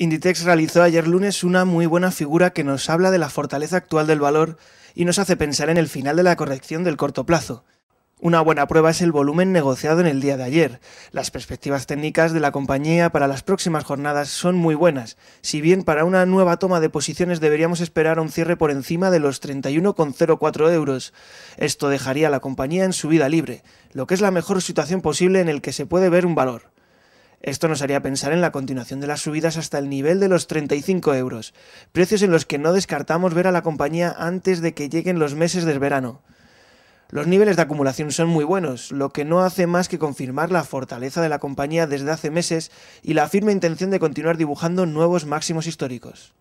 Inditex realizó ayer lunes una muy buena figura que nos habla de la fortaleza actual del valor y nos hace pensar en el final de la corrección del corto plazo. Una buena prueba es el volumen negociado en el día de ayer. Las perspectivas técnicas de la compañía para las próximas jornadas son muy buenas, si bien para una nueva toma de posiciones deberíamos esperar un cierre por encima de los 31,04 euros. Esto dejaría a la compañía en su vida libre, lo que es la mejor situación posible en el que se puede ver un valor. Esto nos haría pensar en la continuación de las subidas hasta el nivel de los 35 euros, precios en los que no descartamos ver a la compañía antes de que lleguen los meses del verano. Los niveles de acumulación son muy buenos, lo que no hace más que confirmar la fortaleza de la compañía desde hace meses y la firme intención de continuar dibujando nuevos máximos históricos.